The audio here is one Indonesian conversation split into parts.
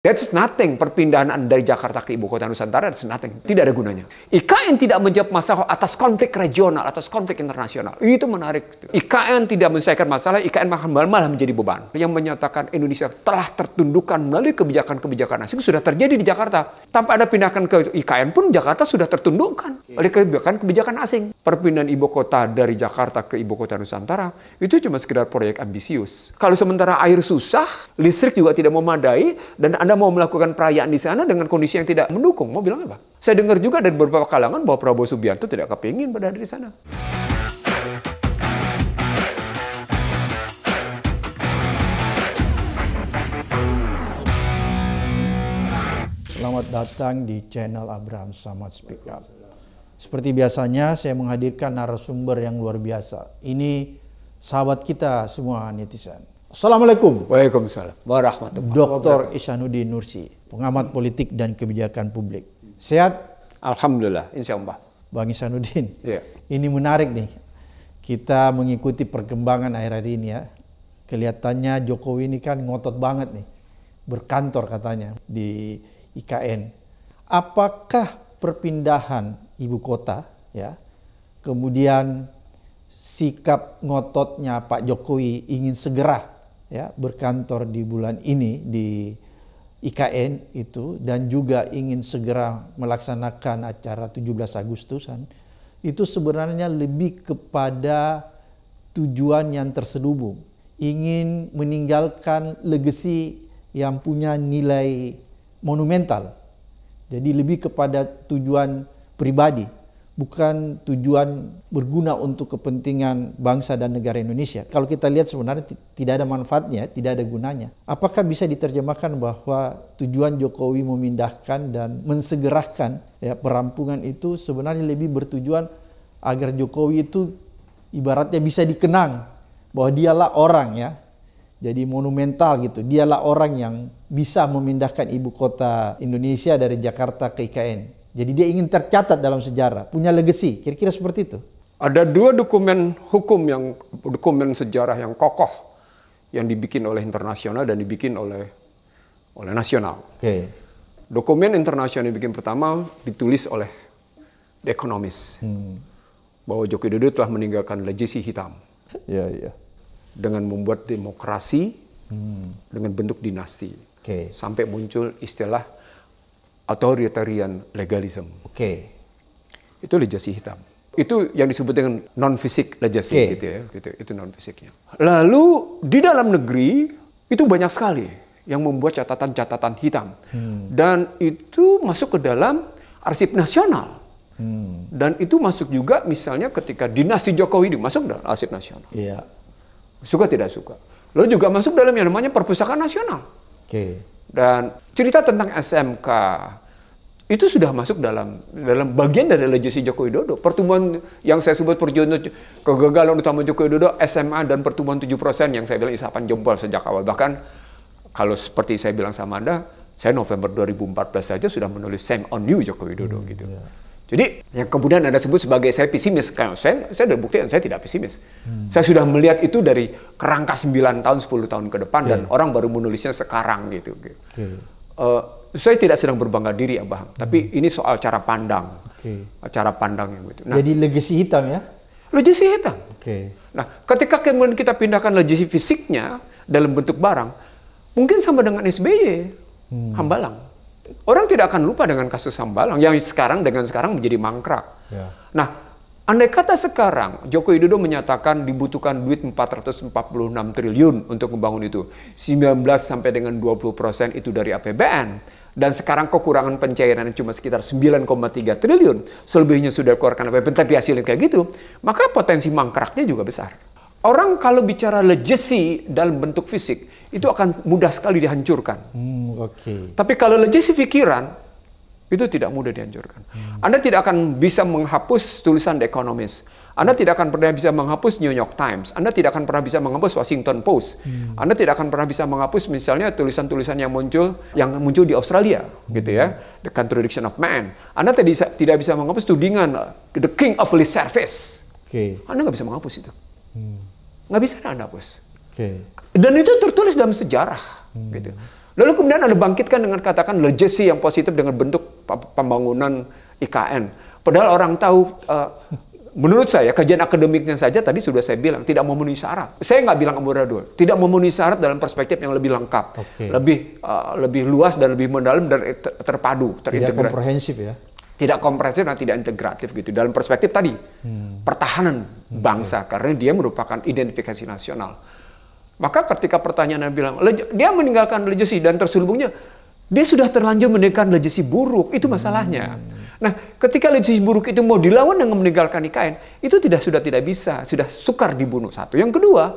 That's nothing. Perpindahan Anda dari Jakarta ke ibu kota Nusantara, that's nothing. Tidak ada gunanya. IKN tidak menjawab masalah atas konflik regional, atas konflik internasional. Itu menarik. IKN tidak menyelesaikan masalah, IKN malah menjadi beban. Yang menyatakan Indonesia telah tertundukkan melalui kebijakan-kebijakan asing sudah terjadi di Jakarta. Tanpa ada pindahkan ke IKN pun Jakarta sudah tertundukkan iya. oleh kebijakan-kebijakan asing. Perpindahan ibu kota dari Jakarta ke ibu kota Nusantara, itu cuma sekedar proyek ambisius. Kalau sementara air susah, listrik juga tidak memadai, dan Anda anda mau melakukan perayaan di sana dengan kondisi yang tidak mendukung, mau bilang apa? Saya dengar juga dari beberapa kalangan bahwa Prabowo Subianto tidak kepingin berada di sana. Selamat datang di channel Abraham Samad Speak Up. Seperti biasanya, saya menghadirkan narasumber yang luar biasa. Ini sahabat kita semua netizen. Assalamualaikum. Waalaikumsalam. Warahmatullahi Dr. Isanuddin Nursi, pengamat hmm. politik dan kebijakan publik. Sehat? Alhamdulillah, insya Allah. Bang Isanuddin, yeah. ini menarik nih. Kita mengikuti perkembangan akhir-akhir ini ya. Kelihatannya Jokowi ini kan ngotot banget nih. Berkantor katanya di IKN. Apakah perpindahan ibu kota ya, kemudian sikap ngototnya Pak Jokowi ingin segera ya berkantor di bulan ini di IKN itu dan juga ingin segera melaksanakan acara 17 Agustusan itu sebenarnya lebih kepada tujuan yang terselubung ingin meninggalkan legasi yang punya nilai monumental jadi lebih kepada tujuan pribadi bukan tujuan berguna untuk kepentingan bangsa dan negara Indonesia. Kalau kita lihat sebenarnya tidak ada manfaatnya, tidak ada gunanya. Apakah bisa diterjemahkan bahwa tujuan Jokowi memindahkan dan mensegerahkan ya perampungan itu sebenarnya lebih bertujuan agar Jokowi itu ibaratnya bisa dikenang bahwa dialah orang ya. Jadi monumental gitu. Dialah orang yang bisa memindahkan ibu kota Indonesia dari Jakarta ke IKN jadi dia ingin tercatat dalam sejarah, punya legacy, kira-kira seperti itu. Ada dua dokumen hukum yang dokumen sejarah yang kokoh yang dibikin oleh internasional dan dibikin oleh oleh nasional. Oke. Okay. Dokumen internasional yang bikin pertama ditulis oleh The Economist hmm. bahwa Joko Widodo telah meninggalkan legacy hitam. Iya, yeah, iya. Yeah. Dengan membuat demokrasi hmm. dengan bentuk dinasti. Okay. Sampai muncul istilah authoritarian legalism. Oke. Okay. Itu legasi hitam. Itu yang disebut dengan non fisik legasi okay. gitu ya, gitu. Itu non fisiknya. Lalu di dalam negeri itu banyak sekali yang membuat catatan-catatan hitam. Hmm. Dan itu masuk ke dalam arsip nasional. Hmm. Dan itu masuk juga misalnya ketika dinasti Jokowi masuk dalam arsip nasional. Iya. Suka tidak suka. Lalu juga masuk dalam yang namanya perpustakaan nasional. Okay. Dan cerita tentang SMK itu sudah masuk dalam dalam bagian dari legasi Joko Widodo. pertumbuhan yang saya sebut perjuangan kegagalan utama Joko Widodo SMA dan pertemuan 7% yang saya bilang isapan jempol sejak awal. Bahkan kalau seperti saya bilang sama Anda, saya November 2014 saja sudah menulis Same on You Joko Widodo hmm, gitu. Yeah. Jadi yang kemudian Anda sebut sebagai saya pesimis, kan? saya, saya ada bukti yang saya tidak pesimis. Hmm. Saya sudah melihat itu dari kerangka 9 tahun, 10 tahun ke depan, okay. dan orang baru menulisnya sekarang gitu. Okay. Uh, eh, saya tidak sedang berbangga diri, Abah, hmm. tapi ini soal cara pandang. Okay. Cara pandang yang gitu. Nah, Jadi legasi hitam ya? Legasi hitam. Okay. Nah, ketika kemudian kita pindahkan legasi fisiknya dalam bentuk barang, mungkin sama dengan SBY, hmm. Hambalang. Orang tidak akan lupa dengan kasus Sambalang yang sekarang dengan sekarang menjadi mangkrak. Ya. Nah, andai kata sekarang Joko Widodo menyatakan dibutuhkan duit 446 triliun untuk membangun itu. 19 sampai dengan 20 persen itu dari APBN dan sekarang kekurangan pencairan cuma sekitar 9,3 triliun, selebihnya sudah keluarkan APBN tapi hasilnya kayak gitu, maka potensi mangkraknya juga besar. Orang kalau bicara legacy dalam bentuk fisik, itu akan mudah sekali dihancurkan. Hmm, okay. Tapi kalau legacy pikiran, itu tidak mudah dihancurkan. Hmm. Anda tidak akan bisa menghapus tulisan The Economist. Anda tidak akan pernah bisa menghapus New York Times. Anda tidak akan pernah bisa menghapus Washington Post. Hmm. Anda tidak akan pernah bisa menghapus misalnya tulisan-tulisan yang muncul yang muncul di Australia, hmm. gitu ya, The Contradiction of Man. Anda tidak tidak bisa menghapus tudingan The King of the Service. Okay. Anda nggak bisa menghapus itu. Hmm nggak bisa anda Oke. Okay. Dan itu tertulis dalam sejarah. Hmm. Gitu. Lalu kemudian anda bangkitkan dengan katakan legacy yang positif dengan bentuk pembangunan IKN. Padahal orang tahu, uh, menurut saya kajian akademiknya saja tadi sudah saya bilang tidak memenuhi syarat. Saya nggak bilang amburadul, tidak memenuhi syarat dalam perspektif yang lebih lengkap, okay. lebih uh, lebih luas dan lebih mendalam dan ter terpadu, terintegrasi. Tidak komprehensif ya tidak komprehensif dan tidak integratif gitu dalam perspektif tadi hmm. pertahanan hmm, bangsa hmm. karena dia merupakan identifikasi nasional maka ketika pertanyaan yang bilang dia meninggalkan legacy dan terselubungnya dia sudah terlanjur meninggalkan legacy buruk itu hmm. masalahnya hmm. nah ketika legacy buruk itu mau dilawan dengan meninggalkan IKN itu tidak sudah tidak bisa sudah sukar dibunuh satu yang kedua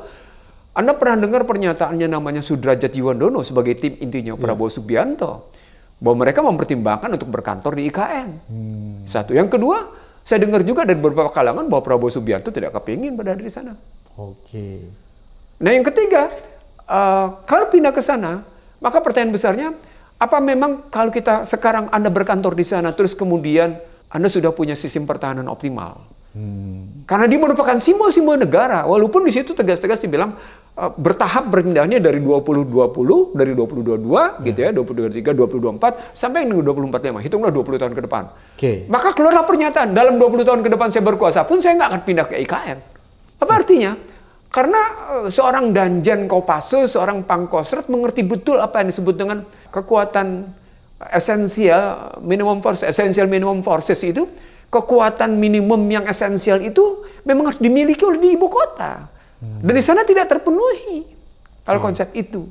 anda pernah dengar pernyataannya namanya Sudrajat Jiwandono sebagai tim intinya iya. Prabowo yeah. Subianto bahwa mereka mempertimbangkan untuk berkantor di IKN. Hmm. Satu. Yang kedua, saya dengar juga dari beberapa kalangan bahwa Prabowo Subianto tidak kepingin berada di sana. Oke. Okay. Nah yang ketiga, uh, kalau pindah ke sana, maka pertanyaan besarnya, apa memang kalau kita sekarang Anda berkantor di sana, terus kemudian Anda sudah punya sistem pertahanan optimal? Hmm. Karena dia merupakan simbol-simbol negara, walaupun di situ tegas-tegas dibilang uh, bertahap berpindahnya dari 2020, dari 2022 yeah. gitu ya, 2023, 2024 sampai yang 2045. Hitunglah 20 tahun ke depan. Okay. Maka keluarlah pernyataan dalam 20 tahun ke depan saya berkuasa pun saya nggak akan pindah ke IKN. Apa hmm. artinya? Karena uh, seorang Danjen Kopassus, seorang Pangkostrat mengerti betul apa yang disebut dengan kekuatan esensial minimum force, esensial minimum forces itu kekuatan minimum yang esensial itu memang harus dimiliki oleh di ibu kota. Dan di sana tidak terpenuhi kalau hmm. konsep itu.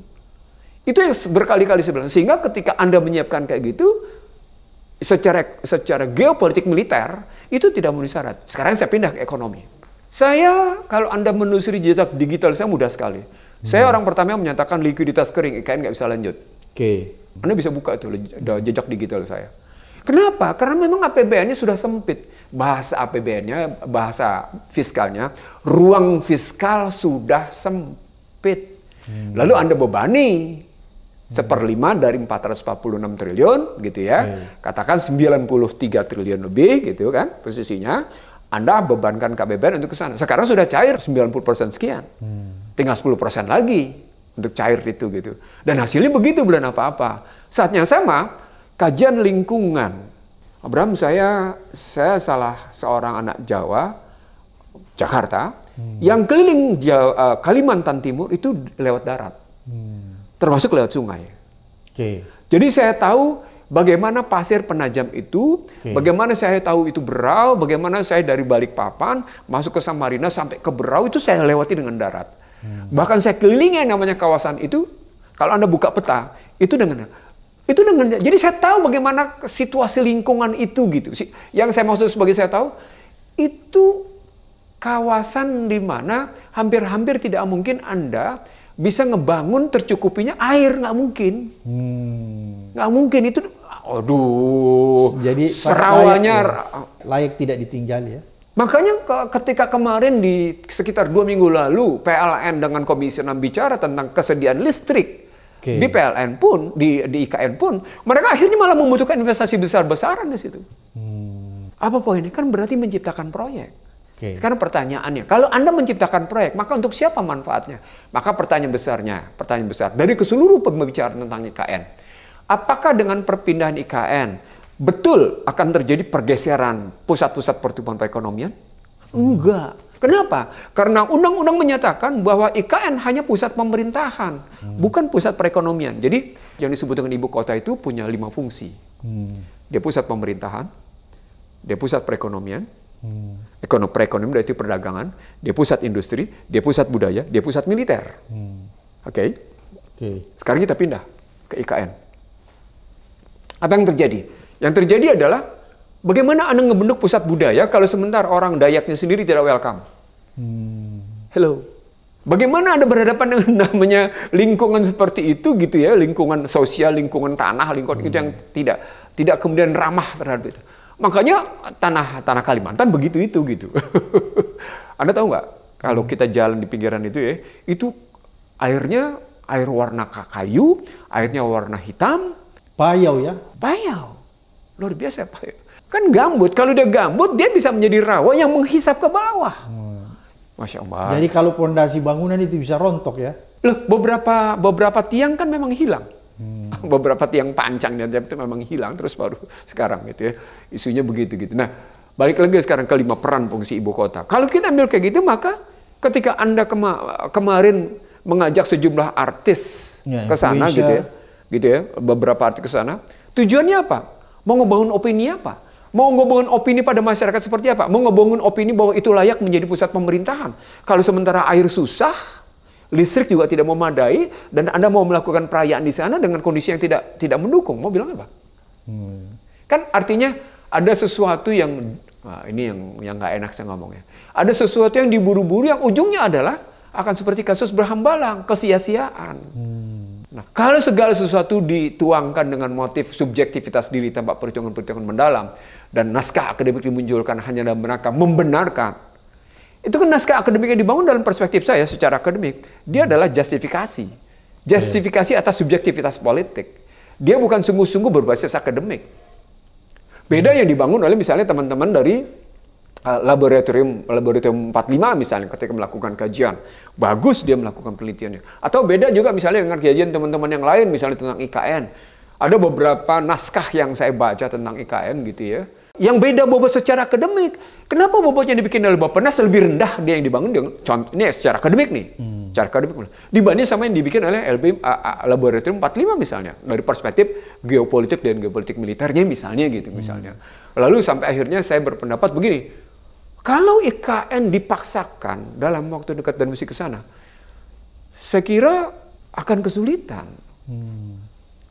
Itu yang berkali-kali sebelum. Sehingga ketika Anda menyiapkan kayak gitu, secara secara geopolitik militer itu tidak memenuhi syarat. Sekarang saya pindah ke ekonomi. Saya kalau Anda menelusuri jejak digital saya mudah sekali. Hmm. Saya orang pertama yang menyatakan likuiditas kering IKN nggak bisa lanjut. Oke. Okay. Anda bisa buka itu jejak digital saya. Kenapa? Karena memang APBN-nya sudah sempit. Bahasa APBN-nya, bahasa fiskalnya, ruang fiskal sudah sempit. Hmm. Lalu Anda bebani seperlima dari 446 triliun gitu ya. Hmm. Katakan 93 triliun lebih gitu kan posisinya. Anda bebankan kbbn untuk ke sana. Sekarang sudah cair 90% sekian. Hmm. Tinggal 10% lagi untuk cair itu gitu. Dan hasilnya begitu bulan apa-apa. Saatnya sama kajian lingkungan. Abraham saya saya salah seorang anak Jawa Jakarta hmm. yang keliling Jawa, eh, Kalimantan Timur itu lewat darat. Hmm. Termasuk lewat sungai. Okay. Jadi saya tahu bagaimana pasir penajam itu, okay. bagaimana saya tahu itu berau, bagaimana saya dari Balikpapan masuk ke Samarinda sampai ke berau itu saya lewati dengan darat. Hmm. Bahkan saya kelilingi namanya kawasan itu kalau Anda buka peta itu dengan itu dengan jadi saya tahu bagaimana situasi lingkungan itu gitu. Yang saya maksud sebagai saya tahu itu kawasan di mana hampir-hampir tidak mungkin Anda bisa ngebangun tercukupinya air nggak mungkin hmm. nggak hmm. mungkin itu aduh jadi serawanya layak, ya. layak tidak ditinggal ya makanya ke, ketika kemarin di sekitar dua minggu lalu PLN dengan Komisi 6 bicara tentang kesediaan listrik Okay. Di PLN pun, di, di IKN pun, mereka akhirnya malah membutuhkan investasi besar-besaran di situ. Hmm. Apa poinnya? Kan berarti menciptakan proyek. Okay. Sekarang pertanyaannya, kalau Anda menciptakan proyek, maka untuk siapa manfaatnya? Maka pertanyaan besarnya, pertanyaan besar dari keseluruh pembicaraan tentang IKN. Apakah dengan perpindahan IKN betul akan terjadi pergeseran pusat-pusat pertumbuhan perekonomian? Hmm. Enggak. Kenapa? Karena undang-undang menyatakan bahwa IKN hanya pusat pemerintahan, hmm. bukan pusat perekonomian. Jadi yang disebut dengan ibu kota itu punya lima fungsi. Hmm. Dia pusat pemerintahan, dia pusat perekonomian, hmm. ekonomi perekonomian itu perdagangan, dia pusat industri, dia pusat budaya, dia pusat militer. Hmm. Oke. Okay? Okay. Sekarang kita pindah ke IKN. Apa yang terjadi? Yang terjadi adalah Bagaimana Anda ngebentuk pusat budaya kalau sementara orang Dayaknya sendiri tidak welcome? Hello. Bagaimana Anda berhadapan dengan namanya lingkungan seperti itu gitu ya, lingkungan sosial, lingkungan tanah, lingkungan hmm. itu yang hmm. tidak tidak kemudian ramah terhadap itu. Makanya tanah tanah Kalimantan begitu itu gitu. Anda tahu nggak kalau hmm. kita jalan di pinggiran itu ya, itu airnya air warna kayu, airnya warna hitam. Payau ya? Payau. Luar biasa payau. Kan gambut, kalau dia gambut dia bisa menjadi rawa yang menghisap ke bawah. Hmm. Masya Allah. Jadi kalau pondasi bangunan itu bisa rontok ya? Loh, beberapa beberapa tiang kan memang hilang. Hmm. Beberapa tiang panjang dan itu memang hilang terus baru sekarang gitu ya. Isunya begitu gitu. Nah, balik lagi sekarang ke lima peran fungsi ibu kota. Kalau kita ambil kayak gitu maka ketika Anda kema kemarin mengajak sejumlah artis ya, ke sana gitu ya. Gitu ya, beberapa artis ke sana. Tujuannya apa? Mau ngebangun opini apa? Mau ngebangun opini pada masyarakat seperti apa? Mau ngebangun opini bahwa itu layak menjadi pusat pemerintahan. Kalau sementara air susah, listrik juga tidak memadai, dan Anda mau melakukan perayaan di sana dengan kondisi yang tidak tidak mendukung, mau bilang apa? Hmm. Kan artinya ada sesuatu yang nah ini yang yang nggak enak saya ngomongnya. Ada sesuatu yang diburu-buru yang ujungnya adalah akan seperti kasus berhambalang, kesia-siaan. Hmm. Nah, kalau segala sesuatu dituangkan dengan motif subjektivitas diri tanpa perhitungan-perhitungan mendalam, dan naskah akademik dimunculkan hanya dalam rangka membenarkan. Itu kan naskah akademik yang dibangun dalam perspektif saya secara akademik, dia hmm. adalah justifikasi. Justifikasi iya. atas subjektivitas politik. Dia bukan sungguh-sungguh berbasis akademik. Beda hmm. yang dibangun oleh misalnya teman-teman dari uh, laboratorium laboratorium 45 misalnya ketika melakukan kajian. Bagus dia melakukan penelitiannya. Atau beda juga misalnya dengan kajian teman-teman yang lain misalnya tentang IKN. Ada beberapa naskah yang saya baca tentang IKN gitu ya yang beda bobot secara akademik. Kenapa bobotnya dibikin oleh bapak nas lebih rendah dia yang dibangun dengan contoh ini secara akademik nih. Hmm. Secara akademik dibanding sama yang dibikin oleh LB laboratorium 45 misalnya dari perspektif geopolitik dan geopolitik militernya misalnya gitu hmm. misalnya. Lalu sampai akhirnya saya berpendapat begini. Kalau IKN dipaksakan dalam waktu dekat dan musik ke sana, saya kira akan kesulitan. Hmm.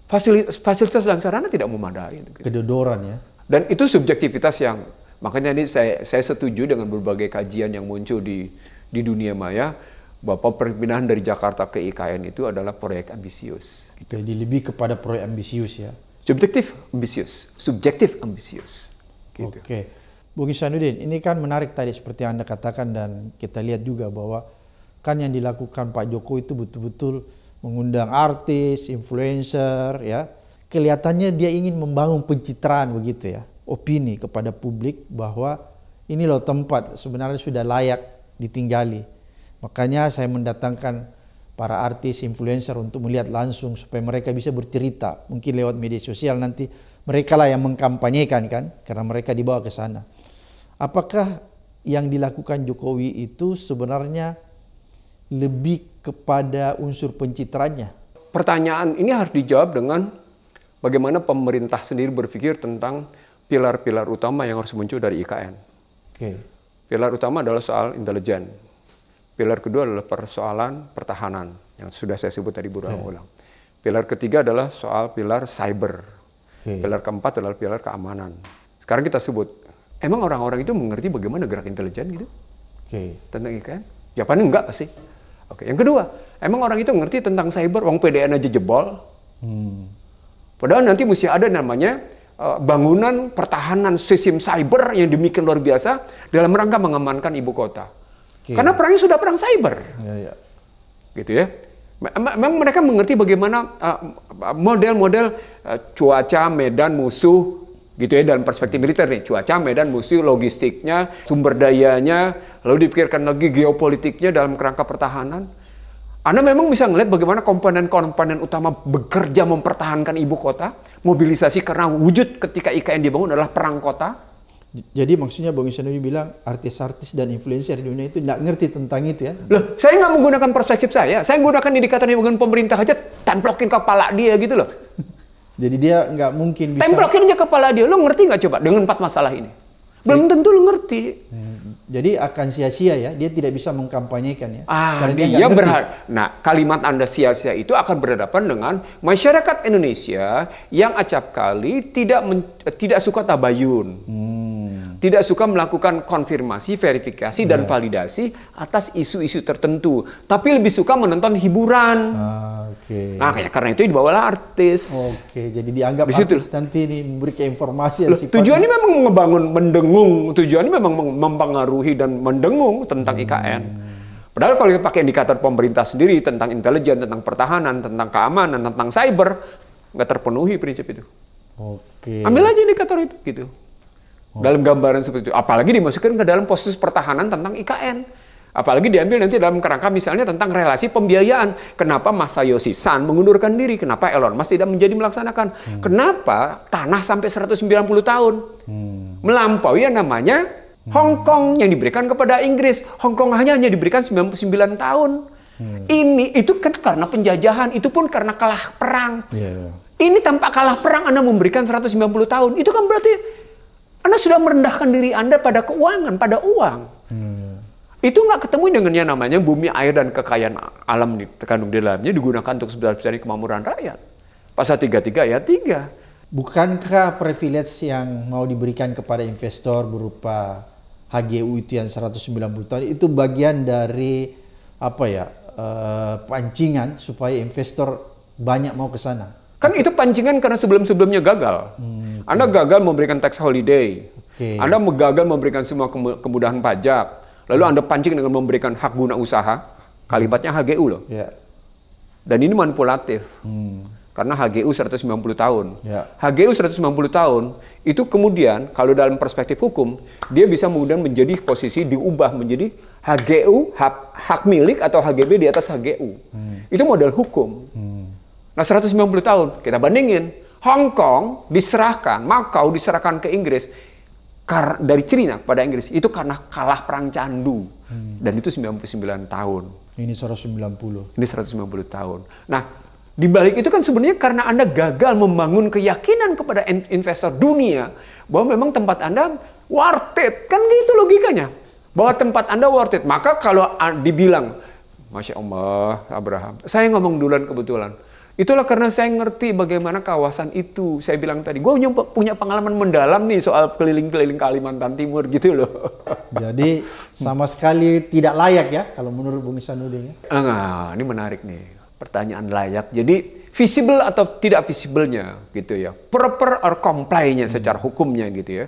Fasilitas, fasilitas dan sarana tidak memadai. Gitu. Kedodoran ya? Dan itu subjektivitas yang makanya ini saya saya setuju dengan berbagai kajian yang muncul di di dunia maya bahwa perpindahan dari Jakarta ke IKN itu adalah proyek ambisius. Gitu. Jadi lebih kepada proyek ambisius ya. Subjektif ambisius, subjektif ambisius. Gitu. Oke. Bung Isanuddin, ini kan menarik tadi seperti yang Anda katakan dan kita lihat juga bahwa kan yang dilakukan Pak Joko itu betul-betul mengundang artis, influencer ya kelihatannya dia ingin membangun pencitraan begitu ya, opini kepada publik bahwa ini loh tempat sebenarnya sudah layak ditinggali. Makanya saya mendatangkan para artis, influencer untuk melihat langsung supaya mereka bisa bercerita. Mungkin lewat media sosial nanti mereka lah yang mengkampanyekan kan, karena mereka dibawa ke sana. Apakah yang dilakukan Jokowi itu sebenarnya lebih kepada unsur pencitraannya? Pertanyaan ini harus dijawab dengan bagaimana pemerintah sendiri berpikir tentang pilar-pilar utama yang harus muncul dari IKN. Okay. Pilar utama adalah soal intelijen. Pilar kedua adalah persoalan pertahanan yang sudah saya sebut tadi berulang-ulang. Pilar ketiga adalah soal pilar cyber. Okay. Pilar keempat adalah pilar keamanan. Sekarang kita sebut, emang orang-orang itu mengerti bagaimana gerak intelijen gitu? Okay. Tentang IKN? Jawabannya enggak pasti. Oke, yang kedua, emang orang itu ngerti tentang cyber, uang PDN aja jebol. Hmm. Padahal nanti mesti ada namanya eh, bangunan pertahanan sistem cyber yang demikian luar biasa dalam rangka mengamankan ibu kota. Okay. Karena perangnya sudah perang cyber. Yeah, yeah. Gitu ya. Memang mereka mengerti bagaimana eh, eh, model-model cuaca, medan, musuh, gitu ya dalam perspektif militer nih cuaca medan musuh logistiknya sumber dayanya lalu dipikirkan lagi geopolitiknya dalam kerangka pertahanan anda memang bisa melihat bagaimana komponen-komponen utama bekerja mempertahankan ibu kota, mobilisasi karena wujud ketika IKN dibangun adalah perang kota. Jadi maksudnya Bang Isanuri bilang artis-artis dan influencer di dunia itu tidak ngerti tentang itu ya? Loh, saya nggak menggunakan perspektif saya. Saya menggunakan indikator yang menggunakan pemerintah aja, templokin kepala dia gitu loh. Jadi dia nggak mungkin bisa... Templokin aja kepala dia. Lo ngerti nggak coba dengan empat masalah ini? Belum tentu lo ngerti. Hmm. Jadi akan sia-sia ya, dia tidak bisa mengkampanyekan ya. Ah, karena dia, dia berharap. Nah, kalimat Anda sia-sia itu akan berhadapan dengan masyarakat Indonesia yang acap kali tidak men, eh, tidak suka tabayun. Hmm. Tidak suka melakukan konfirmasi, verifikasi dan yeah. validasi atas isu-isu tertentu, tapi lebih suka menonton hiburan. Ah, oke. Okay. Nah, karena itu dibawalah artis. Oke, okay, jadi dianggap Di situ. artis nanti ini memberikan informasi Loh, Tujuannya memang membangun mendengung, tujuannya memang mempengaruhi mematuhi dan mendengung tentang IKN. Padahal kalau kita pakai indikator pemerintah sendiri tentang intelijen, tentang pertahanan, tentang keamanan, tentang cyber, nggak terpenuhi prinsip itu. Oke. Ambil aja indikator itu gitu. Oke. Dalam gambaran seperti itu. Apalagi dimasukkan ke dalam posisi pertahanan tentang IKN. Apalagi diambil nanti dalam kerangka misalnya tentang relasi pembiayaan. Kenapa Mas Masayoshi San mengundurkan diri? Kenapa Elon Musk tidak menjadi melaksanakan? Hmm. Kenapa tanah sampai 190 tahun? Hmm. Melampaui yang namanya Hong Kong yang diberikan kepada Inggris, Hong Kong hanya hanya diberikan 99 tahun. Hmm. Ini itu kan karena penjajahan, itu pun karena kalah perang. Yeah. Ini tanpa kalah perang Anda memberikan 190 tahun. Itu kan berarti Anda sudah merendahkan diri Anda pada keuangan, pada uang. Hmm. Itu nggak ketemu dengan yang namanya bumi, air, dan kekayaan alam terkandung di dalamnya digunakan untuk sebesar-besarnya kemakmuran rakyat. Pasal 33 ya 3. Bukankah privilege yang mau diberikan kepada investor berupa HGU itu yang 190 tahun itu bagian dari apa ya uh, pancingan supaya investor banyak mau ke sana. Kan itu pancingan karena sebelum-sebelumnya gagal. Hmm, Anda gagal memberikan tax holiday. Okay. Anda gagal memberikan semua kemudahan pajak. Lalu Anda pancing dengan memberikan hak guna usaha. Kalimatnya HGU loh. Yeah. Dan ini manipulatif. Hmm karena HGU 190 tahun. Ya. HGU 190 tahun itu kemudian kalau dalam perspektif hukum dia bisa kemudian menjadi posisi diubah menjadi HGU hak, hak milik atau HGB di atas HGU. Hmm. Itu modal hukum. Hmm. Nah 190 tahun kita bandingin Hong Kong diserahkan, Makau diserahkan ke Inggris kar dari Cina kepada Inggris itu karena kalah perang candu hmm. dan itu 99 tahun. Ini 190. Ini 190 tahun. Nah, di balik itu kan sebenarnya karena Anda gagal membangun keyakinan kepada investor dunia bahwa memang tempat Anda worth it. Kan gitu logikanya. Bahwa tempat Anda worth it. Maka kalau dibilang, Masya Allah, Abraham. Saya ngomong duluan kebetulan. Itulah karena saya ngerti bagaimana kawasan itu. Saya bilang tadi, gue punya pengalaman mendalam nih soal keliling-keliling Kalimantan Timur gitu loh. Jadi sama sekali tidak layak ya kalau menurut Bung Isanuddin. Ya? Nah, ini menarik nih pertanyaan layak. Jadi visible atau tidak visiblenya gitu ya. Proper or comply-nya hmm. secara hukumnya gitu ya.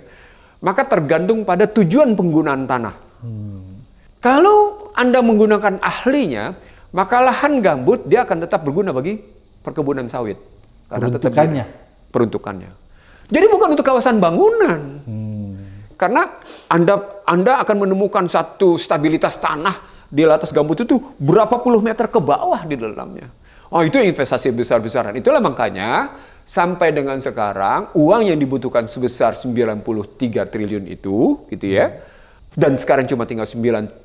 Maka tergantung pada tujuan penggunaan tanah. Hmm. Kalau Anda menggunakan ahlinya, maka lahan gambut dia akan tetap berguna bagi perkebunan sawit. Karena peruntukannya. Tetap peruntukannya. Jadi bukan untuk kawasan bangunan. Hmm. Karena Anda Anda akan menemukan satu stabilitas tanah di atas gambut itu berapa puluh meter ke bawah di dalamnya. Oh itu investasi besar-besaran. Itulah makanya sampai dengan sekarang uang yang dibutuhkan sebesar 93 triliun itu gitu ya. Dan sekarang cuma tinggal 9,3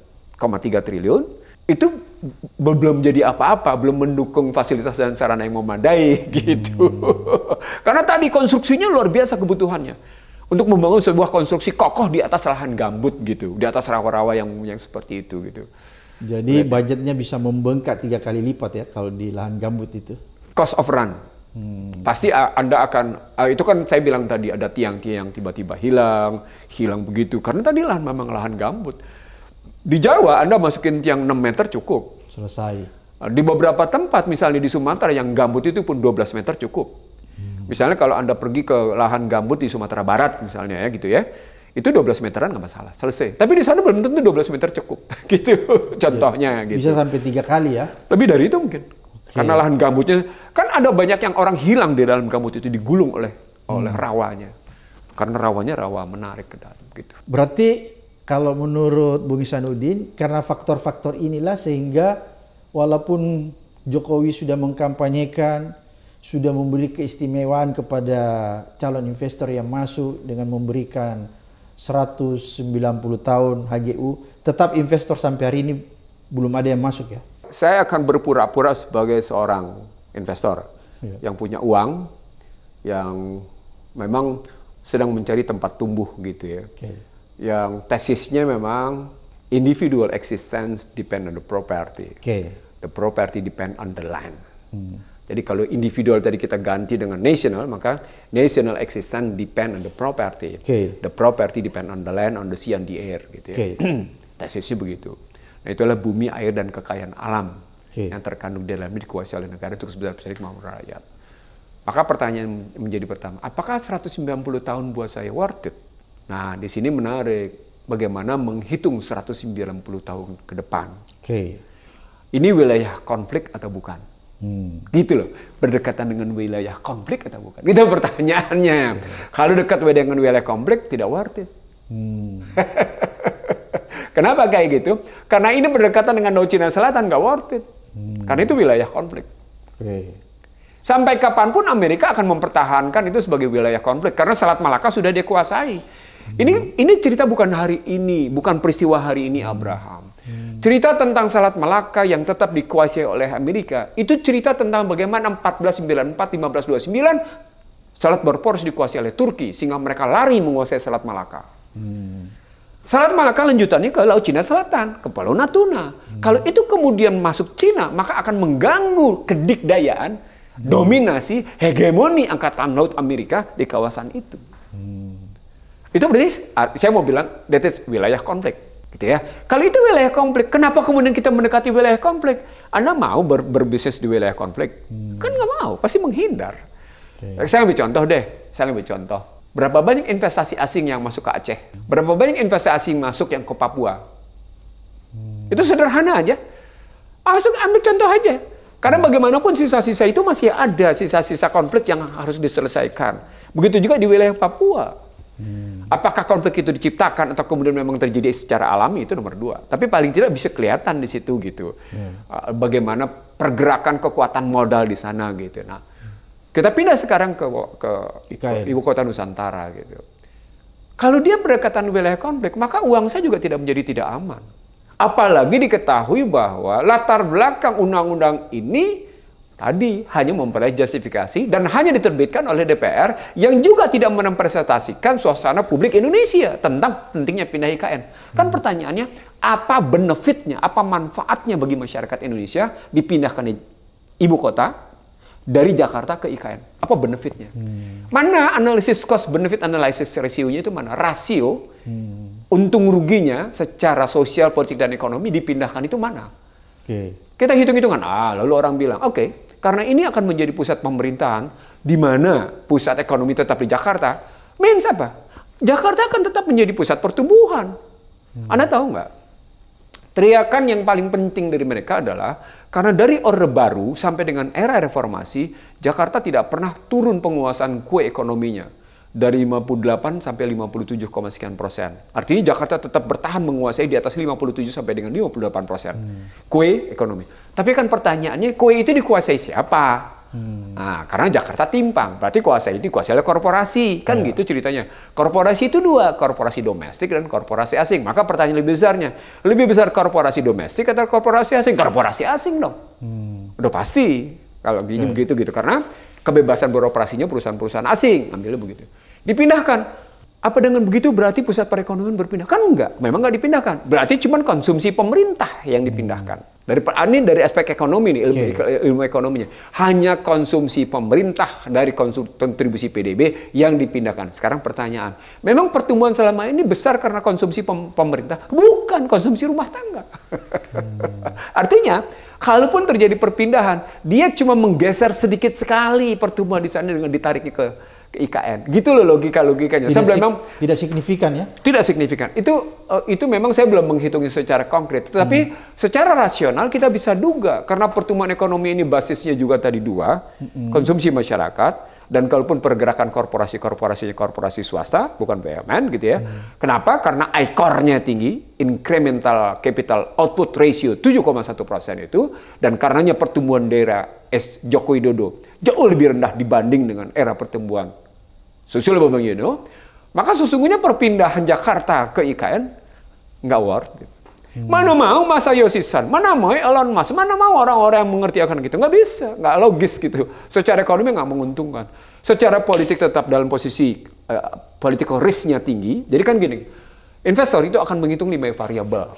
triliun. Itu belum jadi apa-apa, belum mendukung fasilitas dan sarana yang memadai gitu. Hmm. Karena tadi konstruksinya luar biasa kebutuhannya untuk membangun sebuah konstruksi kokoh di atas lahan gambut gitu, di atas rawa-rawa yang yang seperti itu gitu. Jadi Berarti. budgetnya bisa membengkak tiga kali lipat ya kalau di lahan gambut itu. Cost of run. Hmm. Pasti Anda akan, itu kan saya bilang tadi ada tiang-tiang tiba-tiba hilang, hilang begitu. Karena tadi lahan memang lahan gambut. Di Jawa Anda masukin tiang 6 meter cukup. Selesai. Di beberapa tempat misalnya di Sumatera yang gambut itu pun 12 meter cukup. Hmm. Misalnya kalau Anda pergi ke lahan gambut di Sumatera Barat misalnya ya gitu ya itu 12 meteran nggak masalah, selesai. Tapi di sana belum tentu 12 meter cukup, gitu contohnya. Iya. Gitu. Bisa sampai tiga kali ya? Lebih dari itu mungkin. Okay. Karena lahan gambutnya, kan ada banyak yang orang hilang di dalam gambut itu digulung oleh hmm. oleh rawanya. Karena rawanya rawa menarik ke dalam gitu. Berarti kalau menurut Bung Isanuddin, karena faktor-faktor inilah sehingga walaupun Jokowi sudah mengkampanyekan sudah memberi keistimewaan kepada calon investor yang masuk dengan memberikan 190 tahun HGU, tetap investor sampai hari ini belum ada yang masuk ya? Saya akan berpura-pura sebagai seorang investor ya. yang punya uang, yang memang sedang mencari tempat tumbuh gitu ya. Okay. Yang tesisnya memang individual existence depend on the property. Okay. The property depend on the land. Hmm. Jadi kalau individual tadi kita ganti dengan national, maka national existence depend on the property. Okay. The property depend on the land, on the sea, on the air. Gitu ya. Okay. Tesisnya begitu. Nah itulah bumi, air, dan kekayaan alam okay. yang terkandung di dalamnya dikuasai oleh negara untuk sebesar-besarnya kemampuan rakyat. Maka pertanyaan menjadi pertama, apakah 190 tahun buat saya worth it? Nah di sini menarik bagaimana menghitung 190 tahun ke depan. Okay. Ini wilayah konflik atau bukan? Hmm. Gitu loh, berdekatan dengan wilayah konflik atau bukan? Itu pertanyaannya. Hmm. Kalau dekat dengan wilayah konflik, tidak worth it. Hmm. Kenapa kayak gitu? Karena ini berdekatan dengan Laut Cina Selatan, nggak worth it. Hmm. Karena itu wilayah konflik. Okay. Sampai kapanpun Amerika akan mempertahankan itu sebagai wilayah konflik karena Selat Malaka sudah dikuasai. Hmm. Ini ini cerita bukan hari ini, bukan peristiwa hari ini hmm. Abraham. Cerita tentang Selat Malaka yang tetap dikuasai oleh Amerika, itu cerita tentang bagaimana 1494, 1529, Salat Barbaros dikuasai oleh Turki, sehingga mereka lari menguasai Selat Malaka. Hmm. Salat Malaka lanjutannya ke Laut Cina Selatan, ke Pulau Natuna. Hmm. Kalau itu kemudian masuk Cina, maka akan mengganggu kedikdayaan, hmm. dominasi, hegemoni angkatan laut Amerika di kawasan itu. Hmm. Itu berarti ah, saya mau bilang, that is wilayah konflik. Gitu ya. Kalau itu wilayah konflik, kenapa kemudian kita mendekati wilayah konflik? Anda mau ber berbisnis di wilayah konflik? Hmm. Kan nggak mau, pasti menghindar. Okay. Eh, saya lebih contoh deh, saya lebih contoh. Berapa banyak investasi asing yang masuk ke Aceh? Berapa banyak investasi asing masuk yang ke Papua? Hmm. Itu sederhana aja. Langsung ah, ambil contoh aja. Karena hmm. bagaimanapun sisa-sisa itu masih ada sisa-sisa konflik yang harus diselesaikan. Begitu juga di wilayah Papua. Hmm. Apakah konflik itu diciptakan atau kemudian memang terjadi secara alami itu nomor dua. Tapi paling tidak bisa kelihatan di situ gitu, hmm. Eh, bagaimana pergerakan kekuatan modal di sana gitu. Nah, kita pindah sekarang ke ke ibu kota Nusantara gitu. Kalau dia berdekatan wilayah konflik, maka uang saya juga tidak menjadi tidak aman. Apalagi diketahui bahwa latar belakang undang-undang ini tadi hanya memperoleh justifikasi dan hanya diterbitkan oleh DPR yang juga tidak merepresentasikan suasana publik Indonesia tentang pentingnya pindah IKN. Kan hmm. pertanyaannya apa benefitnya, apa manfaatnya bagi masyarakat Indonesia dipindahkan ibu kota dari Jakarta ke IKN? Apa benefitnya? Hmm. Mana analisis cost benefit analysis ratio itu mana? Rasio hmm. untung ruginya secara sosial, politik dan ekonomi dipindahkan itu mana? Okay. Kita hitung-hitungan. Ah, lalu orang bilang, oke, okay, karena ini akan menjadi pusat pemerintahan, di mana pusat ekonomi tetap di Jakarta. Main apa? Jakarta akan tetap menjadi pusat pertumbuhan. Hmm. Anda tahu nggak? Teriakan yang paling penting dari mereka adalah karena dari Orde Baru sampai dengan era reformasi, Jakarta tidak pernah turun penguasaan kue ekonominya dari 58 sampai 57, sekian persen. Artinya Jakarta tetap bertahan menguasai di atas 57 sampai dengan 58 persen. Hmm. Kue ekonomi. Tapi kan pertanyaannya, kue itu dikuasai siapa? Hmm. Nah, karena Jakarta timpang, berarti kuasai ini kuasai oleh korporasi, kan yeah. gitu ceritanya. Korporasi itu dua, korporasi domestik dan korporasi asing. Maka pertanyaan lebih besarnya, lebih besar korporasi domestik atau korporasi asing? Korporasi asing dong. Hmm. Udah pasti kalau gini iya. begitu gitu karena kebebasan beroperasinya perusahaan-perusahaan asing, ambilnya begitu. Dipindahkan. Apa dengan begitu berarti pusat perekonomian berpindah? Kan enggak, memang enggak dipindahkan. Berarti cuma konsumsi pemerintah yang dipindahkan. Dari ini dari aspek ekonomi nih, ilmu, okay. ilmu ekonominya. Hanya konsumsi pemerintah dari kontribusi PDB yang dipindahkan. Sekarang pertanyaan, memang pertumbuhan selama ini besar karena konsumsi pem pemerintah? Bukan konsumsi rumah tangga. Hmm. Artinya, kalaupun terjadi perpindahan, dia cuma menggeser sedikit sekali pertumbuhan di sana dengan ditarik ke IKN. Gitu loh logika-logikanya. Tidak, saya memang tidak signifikan ya. Tidak signifikan. Itu eh, itu memang saya belum menghitungnya secara konkret. Tetapi hmm. secara rasional kita bisa duga karena pertumbuhan ekonomi ini basisnya juga tadi dua, hmm. konsumsi masyarakat dan kalaupun pergerakan korporasi-korporasinya korporasi swasta bukan BUMN gitu ya. Hmm. Kenapa? Karena ikornya tinggi, incremental capital output ratio 7,1 persen itu dan karenanya pertumbuhan daerah S Joko Widodo jauh lebih rendah dibanding dengan era pertumbuhan Susilo Bambang Yudhoyono, maka sesungguhnya perpindahan Jakarta ke IKN nggak worth hmm. Mana mau masa Yosisan, mana mau Elon Musk, mana mau orang-orang yang mengerti akan gitu. Nggak bisa, nggak logis gitu. Secara ekonomi nggak menguntungkan. Secara politik tetap dalam posisi uh, political risk-nya tinggi. Jadi kan gini, investor itu akan menghitung lima variabel.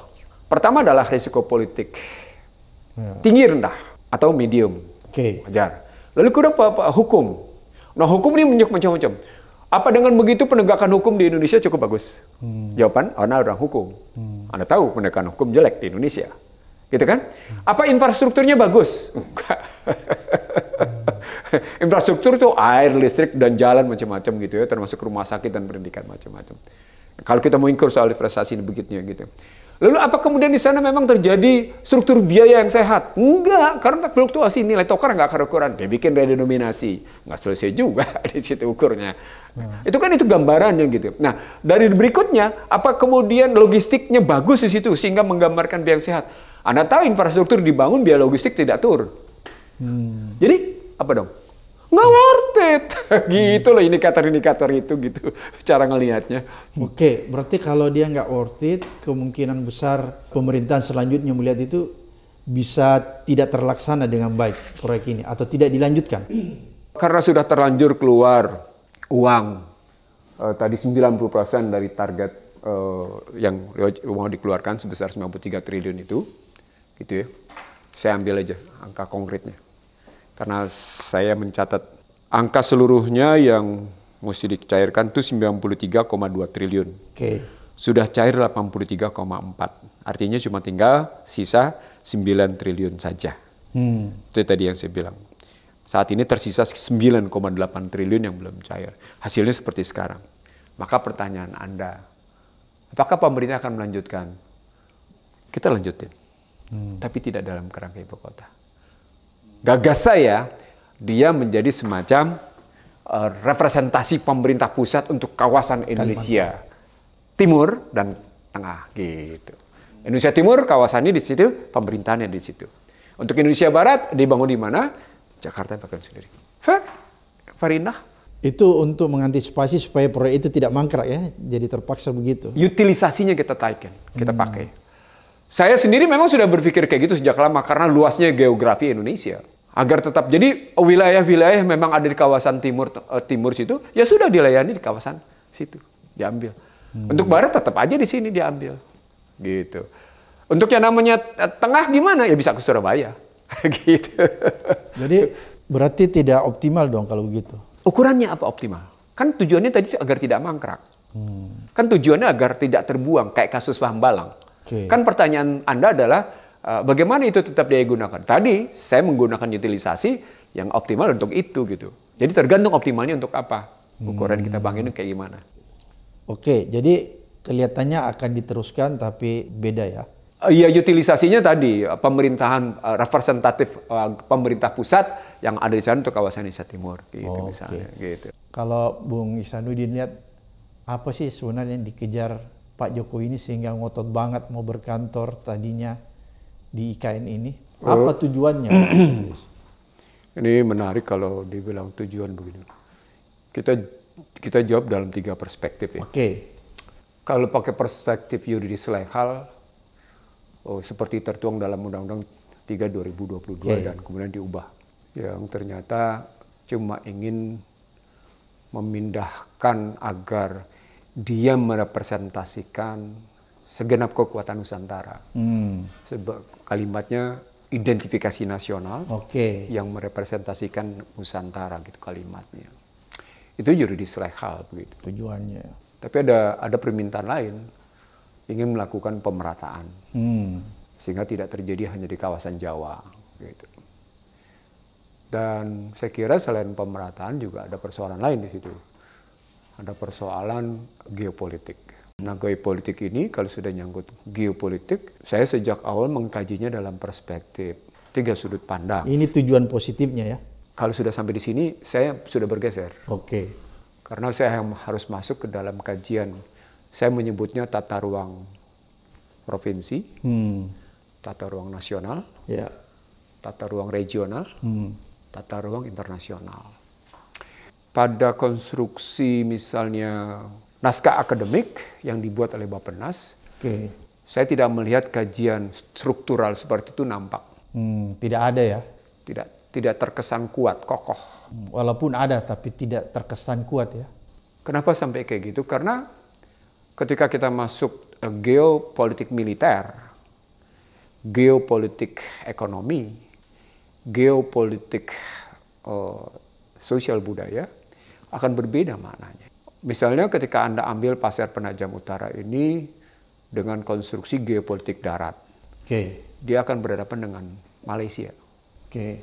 Pertama adalah risiko politik. Ya. Tinggi rendah atau medium. Oke. Okay. Wajar. Lalu kedua hukum. Nah hukum ini banyak macam-macam. Apa dengan begitu penegakan hukum di Indonesia cukup bagus? Hmm. Jawaban, Anda orang hukum. Hmm. Anda tahu penegakan hukum jelek di Indonesia. Gitu kan? Hmm. Apa infrastrukturnya bagus? Enggak. Hmm. Infrastruktur itu air, listrik, dan jalan macam-macam gitu ya, termasuk rumah sakit dan pendidikan macam-macam. Kalau kita mau ingkur soal investasi begitu, gitu. Lalu apa kemudian di sana memang terjadi struktur biaya yang sehat? Enggak, karena fluktuasi nilai tukar nggak ukuran. Dia bikin redenominasi. Nggak selesai juga di situ ukurnya. Hmm. Itu kan itu gambarannya gitu. Nah, dari berikutnya, apa kemudian logistiknya bagus di situ sehingga menggambarkan biaya yang sehat? Anda tahu infrastruktur dibangun biaya logistik tidak turun. Hmm. Jadi, apa dong? Nggak hmm sulit. Gitu loh indikator-indikator itu gitu cara ngelihatnya. Oke, berarti kalau dia nggak worth it, kemungkinan besar pemerintahan selanjutnya melihat itu bisa tidak terlaksana dengan baik proyek ini atau tidak dilanjutkan. Karena sudah terlanjur keluar uang eh, tadi 90% dari target eh, yang mau dikeluarkan sebesar 93 triliun itu gitu ya. Saya ambil aja angka konkretnya karena saya mencatat angka seluruhnya yang mesti dicairkan itu 93,2 triliun. Okay. Sudah cair 83,4. Artinya cuma tinggal sisa 9 triliun saja. Hmm. Itu tadi yang saya bilang. Saat ini tersisa 9,8 triliun yang belum cair. Hasilnya seperti sekarang. Maka pertanyaan Anda, apakah pemerintah akan melanjutkan? Kita lanjutin. Hmm. Tapi tidak dalam kerangka ibu kota. Gagas saya, dia menjadi semacam uh, representasi pemerintah pusat untuk kawasan Indonesia Kalimantan. Timur dan Tengah gitu. Indonesia Timur kawasannya di situ, pemerintahannya di situ. Untuk Indonesia Barat dibangun di mana? Jakarta bagian sendiri. Fair? Fair Itu untuk mengantisipasi supaya proyek itu tidak mangkrak ya, jadi terpaksa begitu. Utilisasinya kita taikan, kita hmm. pakai. Saya sendiri memang sudah berpikir kayak gitu sejak lama karena luasnya geografi Indonesia agar tetap jadi wilayah-wilayah memang ada di kawasan timur eh, timur situ ya sudah dilayani di kawasan situ diambil hmm. untuk barat tetap aja di sini diambil gitu untuk yang namanya eh, tengah gimana ya bisa ke Surabaya gitu jadi berarti tidak optimal dong kalau begitu ukurannya apa optimal kan tujuannya tadi agar tidak mangkrak hmm. kan tujuannya agar tidak terbuang kayak kasus Pahembalang okay. kan pertanyaan anda adalah Eh, bagaimana itu tetap dia gunakan? Tadi saya menggunakan utilisasi yang optimal untuk itu gitu. Jadi tergantung optimalnya untuk apa. Ukuran hmm. kita bangun kayak gimana. Oke, jadi kelihatannya akan diteruskan tapi beda ya. Eh, iya, utilisasinya tadi eh, pemerintahan uh, representatif uh, pemerintah pusat yang ada di sana untuk kawasan Indonesia Timur gitu oh, misalnya okay. gitu. Kalau Bung Isanuddin lihat apa sih sebenarnya yang dikejar Pak Jokowi ini sehingga ngotot banget mau berkantor tadinya di IKN ini? Oh. Apa tujuannya? ini menarik kalau dibilang tujuan begini. Kita kita jawab dalam tiga perspektif ya. Oke. Okay. Kalau pakai perspektif yuridis legal, oh, seperti tertuang dalam Undang-Undang 3 2022 okay. dan kemudian diubah, yang ternyata cuma ingin memindahkan agar dia merepresentasikan segenap kekuatan Nusantara. Hmm. Kalimatnya identifikasi nasional okay. yang merepresentasikan Nusantara gitu kalimatnya. Itu juridis legal begitu. Tujuannya. Tapi ada ada permintaan lain ingin melakukan pemerataan hmm. sehingga tidak terjadi hanya di kawasan Jawa gitu. Dan saya kira selain pemerataan juga ada persoalan lain di situ. Ada persoalan geopolitik Nah, politik ini kalau sudah nyangkut geopolitik, saya sejak awal mengkajinya dalam perspektif tiga sudut pandang. Ini tujuan positifnya ya. Kalau sudah sampai di sini, saya sudah bergeser. Oke. Okay. Karena saya harus masuk ke dalam kajian. Saya menyebutnya tata ruang provinsi, hmm. tata ruang nasional, yeah. tata ruang regional, hmm. tata ruang internasional. Pada konstruksi misalnya naskah akademik yang dibuat oleh Bappenas. Okay. Saya tidak melihat kajian struktural seperti itu nampak. Hmm, tidak ada ya? Tidak, tidak terkesan kuat, kokoh. Hmm, walaupun ada, tapi tidak terkesan kuat ya? Kenapa sampai kayak gitu? Karena ketika kita masuk eh, geopolitik militer, geopolitik ekonomi, geopolitik uh, sosial budaya, akan berbeda maknanya. Misalnya ketika Anda ambil pasir penajam utara ini dengan konstruksi geopolitik darat, okay. dia akan berhadapan dengan Malaysia. Okay.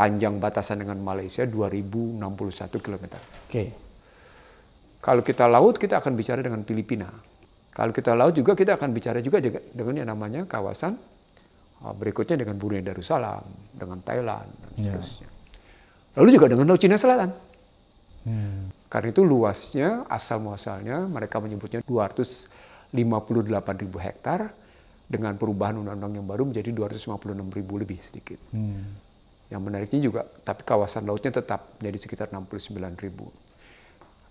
Panjang batasan dengan Malaysia 2061 km. Okay. Kalau kita laut, kita akan bicara dengan Filipina. Kalau kita laut juga, kita akan bicara juga dengan yang namanya kawasan uh, berikutnya dengan Brunei Darussalam, dengan Thailand, dan ya. seterusnya. Yeah. Lalu juga dengan Laut Cina Selatan. Hmm. Karena itu luasnya, asal muasalnya mereka menyebutnya 258 ribu hektar dengan perubahan undang-undang yang baru menjadi 256 ribu lebih sedikit. Hmm. Yang menariknya juga, tapi kawasan lautnya tetap menjadi sekitar 69 ribu.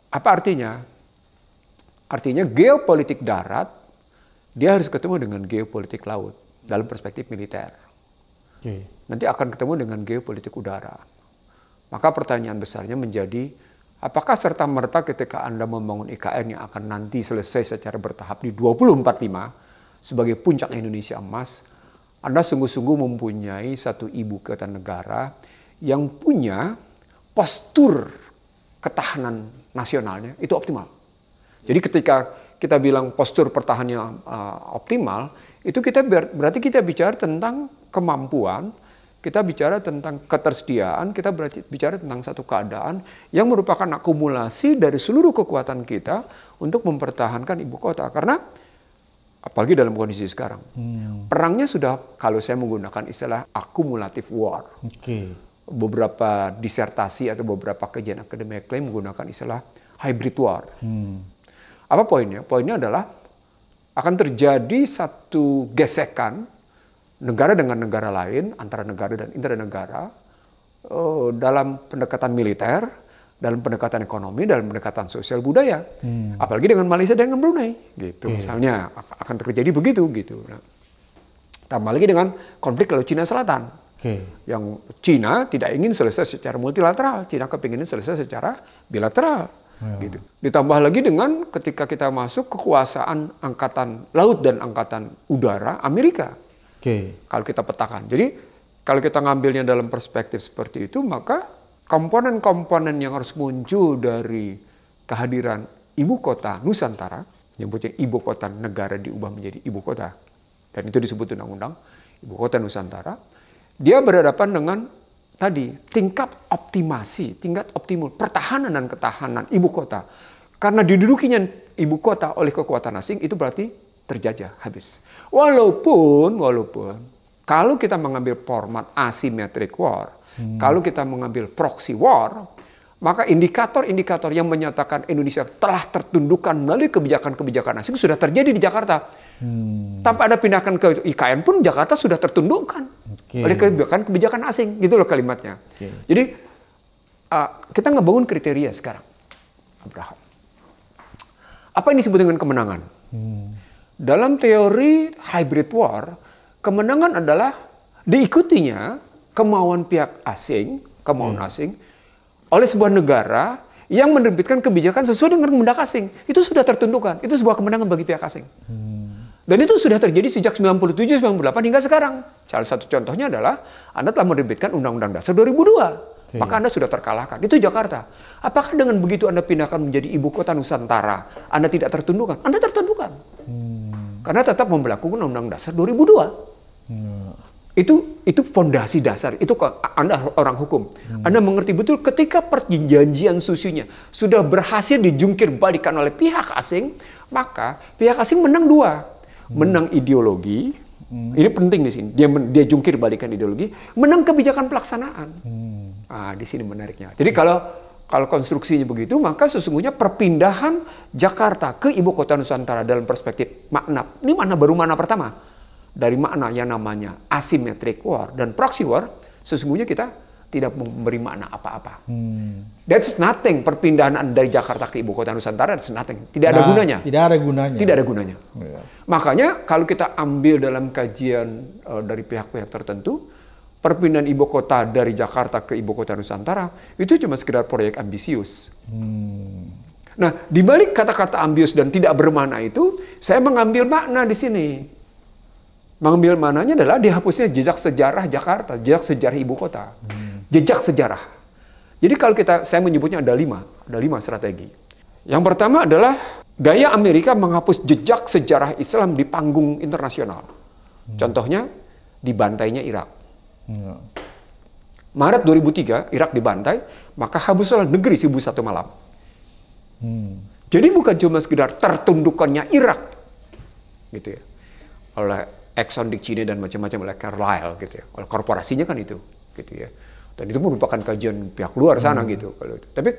Apa artinya? Artinya geopolitik darat, dia harus ketemu dengan geopolitik laut dalam perspektif militer. Okay. Nanti akan ketemu dengan geopolitik udara. Maka pertanyaan besarnya menjadi Apakah serta-merta ketika Anda membangun IKN yang akan nanti selesai secara bertahap di 2045 sebagai puncak Indonesia emas, Anda sungguh-sungguh mempunyai satu ibu kota negara yang punya postur ketahanan nasionalnya itu optimal. Jadi ketika kita bilang postur pertahanannya uh, optimal, itu kita berarti kita bicara tentang kemampuan kita bicara tentang ketersediaan, kita bicara tentang satu keadaan yang merupakan akumulasi dari seluruh kekuatan kita untuk mempertahankan ibu kota. Karena apalagi dalam kondisi sekarang, hmm. perangnya sudah kalau saya menggunakan istilah akumulatif war. Okay. Beberapa disertasi atau beberapa kejadian akademik klaim menggunakan istilah hybrid war. Hmm. Apa poinnya? Poinnya adalah akan terjadi satu gesekan negara dengan negara lain, antara negara dan internegara, eh, dalam pendekatan militer, dalam pendekatan ekonomi, dalam pendekatan sosial budaya. Hmm. Apalagi dengan Malaysia dan dengan Brunei, gitu. Yeah. Misalnya akan terjadi begitu, gitu. Nah, tambah lagi dengan konflik kalau Cina Selatan. Okay. Yang Cina tidak ingin selesai secara multilateral, Cina kepingin selesai secara bilateral. Yeah. Gitu. Ditambah lagi dengan ketika kita masuk kekuasaan angkatan laut dan angkatan udara Amerika Okay. Kalau kita petakan. Jadi kalau kita ngambilnya dalam perspektif seperti itu, maka komponen-komponen yang harus muncul dari kehadiran ibu kota Nusantara, menyebutnya ibu kota negara diubah menjadi ibu kota, dan itu disebut undang-undang ibu kota Nusantara, dia berhadapan dengan tadi tingkat optimasi, tingkat optimal pertahanan dan ketahanan ibu kota. Karena didudukinya ibu kota oleh kekuatan asing itu berarti terjajah habis. Walaupun, walaupun kalau kita mengambil format asymmetric war, hmm. kalau kita mengambil proxy war, maka indikator-indikator yang menyatakan Indonesia telah tertundukkan melalui kebijakan-kebijakan asing sudah terjadi di Jakarta. Hmm. Tanpa ada pindahkan ke IKN pun Jakarta sudah tertundukkan okay. oleh kebijakan-kebijakan asing, gitu loh kalimatnya. Okay. Jadi uh, kita ngebangun kriteria sekarang, Abraham. Apa yang disebut dengan kemenangan? Hmm dalam teori hybrid war, kemenangan adalah diikutinya kemauan pihak asing, kemauan hmm. asing oleh sebuah negara yang menerbitkan kebijakan sesuai dengan kemendak asing. Itu sudah tertentukan. Itu sebuah kemenangan bagi pihak asing. Hmm. Dan itu sudah terjadi sejak 97, 98 hingga sekarang. Salah satu contohnya adalah Anda telah menerbitkan Undang-Undang Dasar 2002. Okay. Maka Anda sudah terkalahkan. Itu Jakarta. Apakah dengan begitu Anda pindahkan menjadi ibu kota Nusantara, Anda tidak tertundukkan? Anda tertundukkan. Hmm. Karena tetap memperlakukan Undang-Undang Dasar 2002. Hmm. Itu itu fondasi dasar. Itu Anda orang hukum. Hmm. Anda mengerti betul ketika perjanjian susunya sudah berhasil dijungkir balikan oleh pihak asing, maka pihak asing menang dua. Hmm. Menang ideologi, hmm. ini penting di sini. Dia dia jungkir balikan ideologi, menang kebijakan pelaksanaan. Hmm. Ah, di sini menariknya. Jadi hmm. kalau kalau konstruksinya begitu, maka sesungguhnya perpindahan Jakarta ke ibu kota Nusantara dalam perspektif makna. Ini makna baru mana pertama. Dari makna yang namanya asymmetric war dan proxy war, sesungguhnya kita tidak memberi makna apa-apa. Hmm. That's nothing. Perpindahan dari Jakarta ke ibu kota Nusantara, that's nothing. Tidak nah, ada gunanya. Tidak ada gunanya. Tidak ada gunanya. Yeah. Makanya kalau kita ambil dalam kajian uh, dari pihak-pihak tertentu, perpindahan ibu kota dari Jakarta ke ibu kota Nusantara itu cuma sekedar proyek ambisius. Hmm. Nah, di balik kata-kata ambisius dan tidak bermakna itu, saya mengambil makna di sini. Mengambil mananya adalah dihapusnya jejak sejarah Jakarta, jejak sejarah ibu kota, hmm. jejak sejarah. Jadi kalau kita, saya menyebutnya ada lima, ada lima strategi. Yang pertama adalah gaya Amerika menghapus jejak sejarah Islam di panggung internasional. Hmm. Contohnya dibantainya Irak Hmm. Maret 2003, Irak dibantai, maka habislah negeri Sibu satu malam. Hmm. Jadi bukan cuma sekedar tertundukannya Irak, gitu ya, oleh Exxon di Cina dan macam-macam oleh Carlyle, gitu ya, oleh korporasinya kan itu, gitu ya. Dan itu merupakan kajian pihak luar sana hmm. gitu kalau itu. Tapi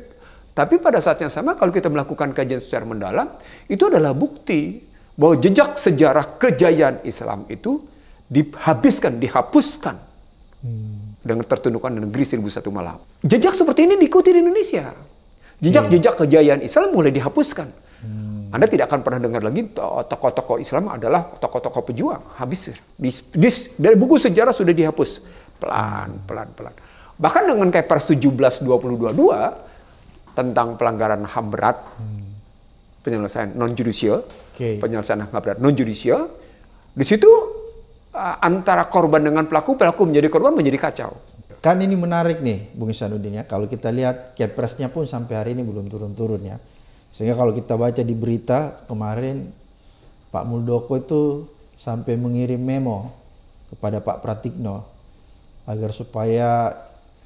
tapi pada saat yang sama kalau kita melakukan kajian secara mendalam, itu adalah bukti bahwa jejak sejarah kejayaan Islam itu dihabiskan, dihapuskan hmm. dengan tertundukan negeri satu malam. Jejak seperti ini diikuti di Indonesia. Jejak-jejak iya. kejayaan Islam mulai dihapuskan. Hmm. Anda tidak akan pernah dengar lagi tokoh-tokoh Islam adalah tokoh-tokoh pejuang. Habis di, di, dari buku sejarah sudah dihapus pelan, pelan, pelan. Bahkan dengan dua 17.222 tentang pelanggaran HAM berat, hmm. penyelesaian non judisial okay. penyelesaian HAM berat non judisial di situ Eh, antara korban dengan pelaku, pelaku menjadi korban menjadi kacau. Kan ini menarik nih, Bung Isanuddin ya. Kalau kita lihat kepresnya pun sampai hari ini belum turun-turun ya. Sehingga kalau kita baca di berita kemarin Pak Muldoko itu sampai mengirim memo kepada Pak Pratikno agar supaya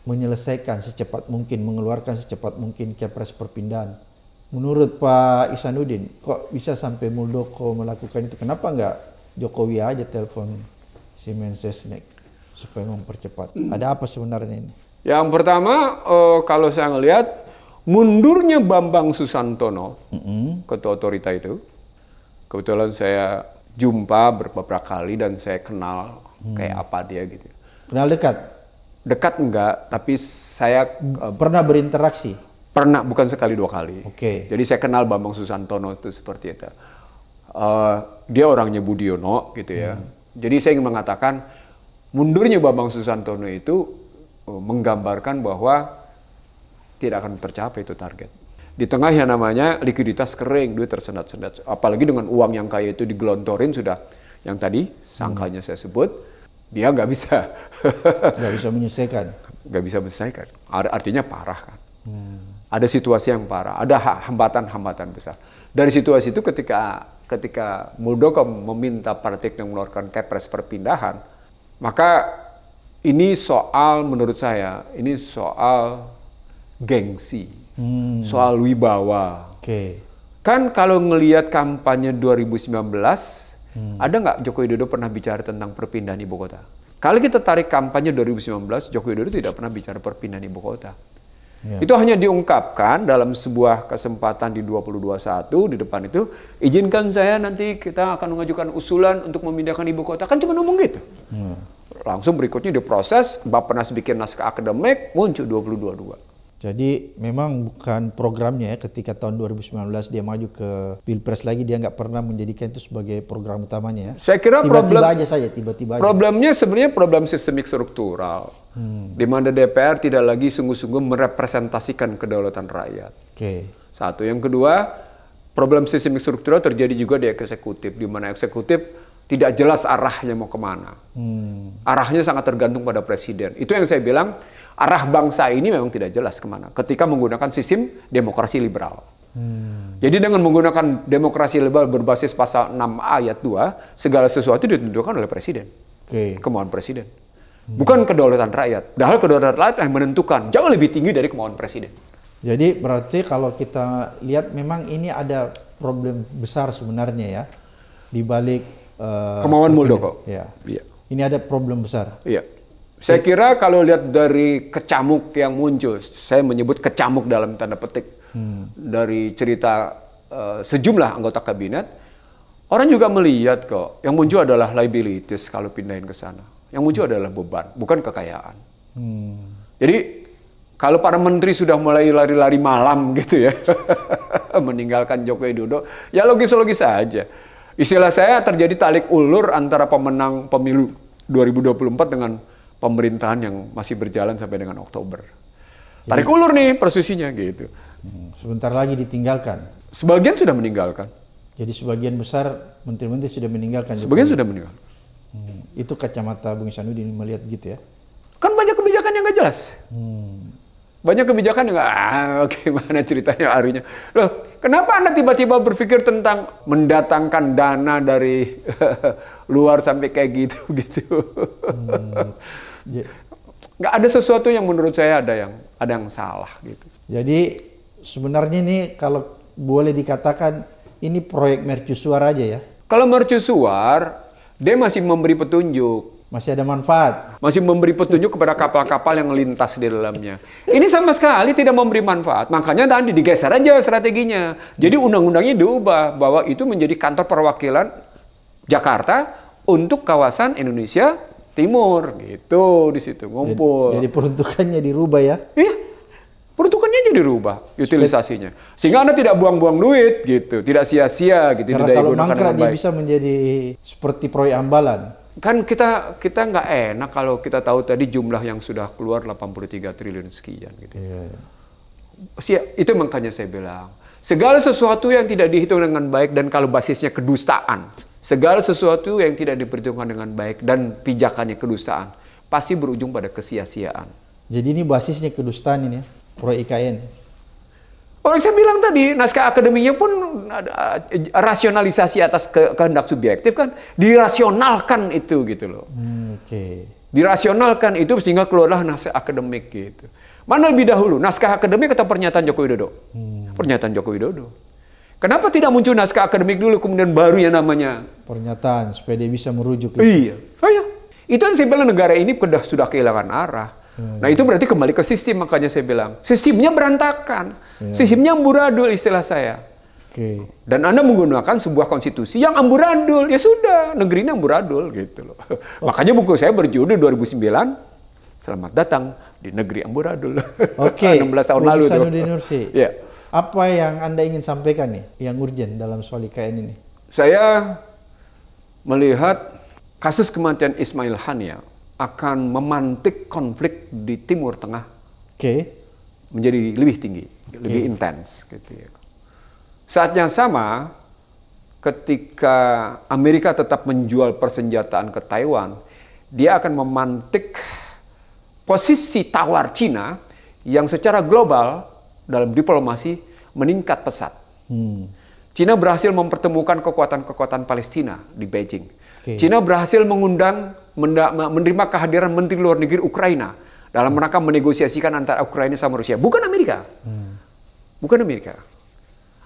menyelesaikan secepat mungkin, mengeluarkan secepat mungkin Kepres perpindahan. Menurut Pak Isanuddin, kok bisa sampai Muldoko melakukan itu? Kenapa enggak Jokowi aja telepon si Mensesnek supaya mempercepat. Hmm. Ada apa sebenarnya ini? Yang pertama, uh, kalau saya ngelihat mundurnya Bambang Susantono, mm -hmm. ketua otorita itu, kebetulan saya jumpa beberapa kali dan saya kenal hmm. kayak apa dia gitu. Kenal dekat? Dekat enggak, tapi saya eh, pernah berinteraksi. Pernah, bukan sekali dua kali. Oke. Okay. Jadi saya kenal Bambang Susantono itu seperti itu. Uh, dia orangnya Budiono gitu ya. Hmm. Jadi saya ingin mengatakan mundurnya Bambang Susantono itu eh, menggambarkan bahwa tidak akan tercapai itu target. Di tengah yang namanya likuiditas kering, duit tersendat-sendat. Apalagi dengan uang yang kaya itu digelontorin sudah yang tadi sangkanya hmm. saya sebut, dia nggak bisa. Nggak bisa menyelesaikan. Nggak bisa menyelesaikan. Artinya parah kan. Hmm. Ada situasi yang parah, ada hambatan-hambatan besar. Dari situasi itu ketika ketika Muldoko meminta partai yang mengeluarkan kepres perpindahan, maka ini soal menurut saya, ini soal gengsi, hmm. soal wibawa. Oke. Okay. Kan kalau ngelihat kampanye 2019, hmm. ada nggak Joko Widodo pernah bicara tentang perpindahan ibu kota? Kalau kita tarik kampanye 2019, Joko Widodo tidak pernah bicara perpindahan ibu kota. Yeah. Itu hanya diungkapkan dalam sebuah kesempatan di 2021 di depan itu, izinkan saya nanti kita akan mengajukan usulan untuk memindahkan ibu kota. Kan cuma ngomong gitu. Yeah. Langsung berikutnya diproses, Nas bikin naskah akademik, muncul 2022. Jadi memang bukan programnya ya ketika tahun 2019 dia maju ke Pilpres lagi dia nggak pernah menjadikan itu sebagai program utamanya ya. Saya kira tiba-tiba problem, aja saja tiba-tiba Problemnya aja. sebenarnya problem sistemik struktural. Hmm. Di mana DPR tidak lagi sungguh-sungguh merepresentasikan kedaulatan rakyat. Oke. Okay. Satu yang kedua, problem sistemik struktural terjadi juga di eksekutif di mana eksekutif tidak jelas arahnya mau kemana. Hmm. Arahnya sangat tergantung pada presiden. Itu yang saya bilang arah bangsa ini memang tidak jelas kemana. Ketika menggunakan sistem demokrasi liberal. Hmm. Jadi dengan menggunakan demokrasi liberal berbasis pasal 6A ayat 2, segala sesuatu ditentukan oleh presiden. Okay. Kemauan presiden. Hmm. Bukan kedaulatan rakyat. Dahal kedaulatan rakyat yang menentukan jauh lebih tinggi dari kemauan presiden. Jadi berarti kalau kita lihat memang ini ada problem besar sebenarnya ya di balik uh, kemauan Muldoko. Ya. ya. Ini ada problem besar. Iya. Saya iya. kira kalau lihat dari kecamuk yang muncul, saya menyebut kecamuk dalam tanda petik hmm. dari cerita uh, sejumlah anggota kabinet, orang juga melihat kok yang muncul adalah liabilities kalau pindahin ke sana. Yang muncul adalah beban, bukan kekayaan. Hmm. Jadi kalau para menteri sudah mulai lari-lari malam gitu ya, meninggalkan Joko Widodo, ya logis-logis saja. -logis Istilah saya terjadi talik ulur antara pemenang pemilu 2024 dengan pemerintahan yang masih berjalan sampai dengan Oktober. Tarik ulur nih persisinya gitu. Hmm, sebentar lagi ditinggalkan. Sebagian sudah meninggalkan. Jadi sebagian besar menteri-menteri sudah meninggalkan. Sebagian Jokowi. sudah meninggal. Hmm. Itu kacamata Bung Sanudin melihat gitu ya? Kan banyak kebijakan yang gak jelas. Hmm. Banyak kebijakan yang gak, ah, mana ceritanya harinya. Loh, kenapa Anda tiba-tiba berpikir tentang mendatangkan dana dari luar sampai kayak gitu gitu? Hmm. Iya. nggak ada sesuatu yang menurut saya ada yang ada yang salah gitu. Jadi sebenarnya ini kalau boleh dikatakan ini proyek mercusuar aja ya. Kalau mercusuar, dia masih memberi petunjuk. Masih ada manfaat. Masih memberi petunjuk kepada kapal-kapal yang lintas di dalamnya. Ini sama sekali tidak memberi manfaat. Makanya tadi digeser aja strateginya. Jadi undang-undangnya diubah bahwa itu menjadi kantor perwakilan Jakarta untuk kawasan Indonesia timur gitu di situ ngumpul. Jadi, jadi peruntukannya dirubah ya? Iya, peruntukannya jadi dirubah utilisasinya. Sehingga anda tidak buang-buang duit gitu, tidak sia-sia gitu. Karena tidak kalau mangkrak dia bisa menjadi seperti proyek ambalan. Kan kita kita nggak enak kalau kita tahu tadi jumlah yang sudah keluar 83 triliun sekian gitu. Iya. iya. Itu makanya saya bilang segala sesuatu yang tidak dihitung dengan baik dan kalau basisnya kedustaan Segala sesuatu yang tidak diperhitungkan dengan baik dan pijakannya kedustaan pasti berujung pada kesia-siaan. Jadi ini basisnya kedustaan ini ya, pro IKN. Orang saya bilang tadi, naskah akademinya pun ada eh, rasionalisasi atas ke kehendak subjektif kan, dirasionalkan itu gitu loh. Hmm, Oke. Okay. Dirasionalkan itu sehingga keluarlah naskah akademik gitu. Mana lebih dahulu, naskah akademik atau pernyataan Joko Widodo? Hmm. Pernyataan Joko Widodo. Kenapa tidak muncul naskah akademik dulu kemudian baru yang namanya pernyataan supaya dia bisa merujuk? Itu. Iya, oh, iya. Itu yang saya bilang negara ini sudah sudah kehilangan arah. Hmm. Nah itu berarti kembali ke sistem makanya saya bilang sistemnya berantakan, ya. sistemnya amburadul istilah saya. Oke. Dan Anda menggunakan sebuah konstitusi yang amburadul, ya sudah, negeri ini amburadul gitu loh. Oh. Makanya buku saya berjudul 2009 Selamat datang di negeri Amburadul. Oke. Okay. 16 tahun lalu tuh. Nursi. Ya. Yeah. Apa yang Anda ingin sampaikan nih yang urgent dalam soal IKN ini? Saya melihat kasus kematian Ismail Hania akan memantik konflik di Timur Tengah. Oke. Okay. Menjadi lebih tinggi, okay. lebih intens gitu ya. Saat yang sama ketika Amerika tetap menjual persenjataan ke Taiwan, dia akan memantik posisi tawar Cina yang secara global dalam diplomasi meningkat pesat. Hmm. Cina berhasil mempertemukan kekuatan-kekuatan Palestina di Beijing. Okay. Cina berhasil mengundang menerima kehadiran Menteri Luar Negeri Ukraina dalam rangka menegosiasikan antara Ukraina sama Rusia, bukan Amerika, hmm. bukan Amerika.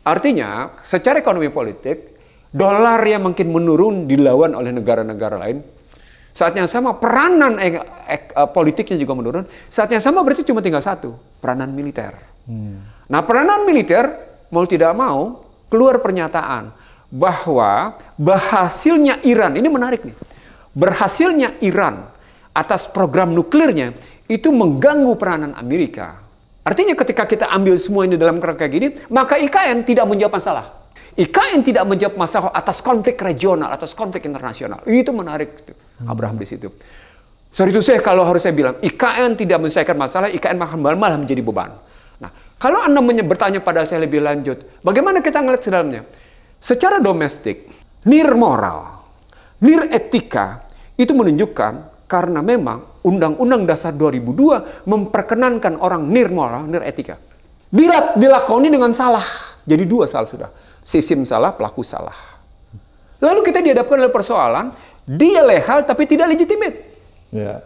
Artinya, secara ekonomi politik, dolar yang makin menurun dilawan oleh negara-negara lain saat yang sama peranan ek, ek, eh, politiknya juga menurun. Saat yang sama berarti cuma tinggal satu, peranan militer. Hmm. Nah peranan militer mau tidak mau keluar pernyataan bahwa berhasilnya Iran, ini menarik nih, berhasilnya Iran atas program nuklirnya itu mengganggu peranan Amerika. Artinya ketika kita ambil semua ini dalam kerangka gini, maka IKN tidak menjawab masalah. IKN tidak menjawab masalah atas konflik regional, atas konflik internasional. Itu menarik hmm. Abraham di situ. Sorry itu saya kalau harus saya bilang, IKN tidak menyelesaikan masalah, IKN malah menjadi beban. Nah, kalau Anda bertanya pada saya lebih lanjut, bagaimana kita melihat sedalamnya? Secara domestik, nir moral, nir etika, itu menunjukkan karena memang Undang-Undang Dasar 2002 memperkenankan orang nir moral, nir etika. Bila dilakoni dengan salah, jadi dua salah sudah. Sistem salah, pelaku salah. Lalu kita dihadapkan oleh persoalan, dia legal tapi tidak legitimate. Ya.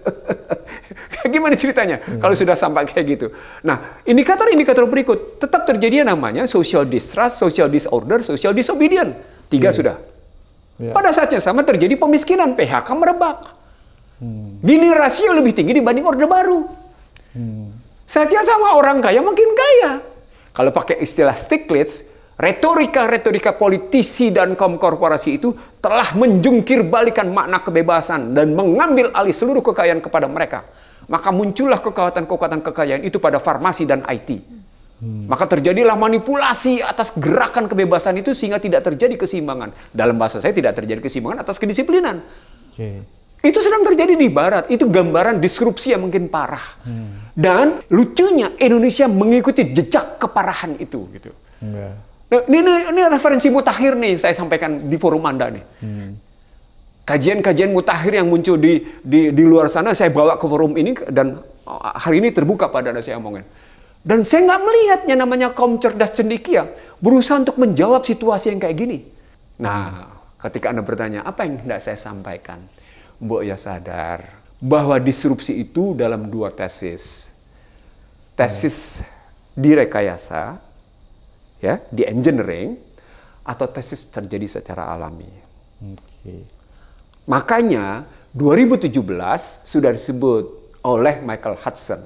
Gimana ceritanya hmm. kalau sudah sampai kayak gitu? Nah, indikator-indikator berikut tetap terjadi namanya social distrust, social disorder, social disobedience. Tiga hmm. sudah. Yeah. Pada saatnya sama terjadi pemiskinan, PHK merebak. Hmm. Gini rasio lebih tinggi dibanding Orde Baru. Hmm. Saatnya sama orang kaya makin kaya. Kalau pakai istilah sticklets. Retorika-retorika politisi dan kaum korporasi itu telah menjungkir balikan makna kebebasan dan mengambil alih seluruh kekayaan kepada mereka. Maka muncullah kekuatan-kekuatan kekayaan itu pada farmasi dan IT. Hmm. Maka terjadilah manipulasi atas gerakan kebebasan itu sehingga tidak terjadi keseimbangan. Dalam bahasa saya tidak terjadi keseimbangan atas kedisiplinan. Okay. Itu sedang terjadi di Barat. Itu gambaran disrupsi yang mungkin parah. Hmm. Dan lucunya Indonesia mengikuti jejak keparahan itu. Gitu. Yeah. Nah, ini, ini, ini referensi mutakhir nih saya sampaikan di forum Anda nih. kajian hmm. Kajian-kajian mutakhir yang muncul di, di di luar sana saya bawa ke forum ini dan eh, hari ini terbuka pada Anda saya omongin. Dan saya nggak melihatnya namanya kaum cerdas cendikia berusaha untuk menjawab situasi yang kayak gini. Nah, ketika Anda bertanya, apa yang hendak saya sampaikan? Mbok ya sadar bahwa disrupsi itu dalam dua tesis. Tesis iya. direkayasa ya di engineering atau tesis terjadi secara alami. Okay. Makanya 2017 sudah disebut oleh Michael Hudson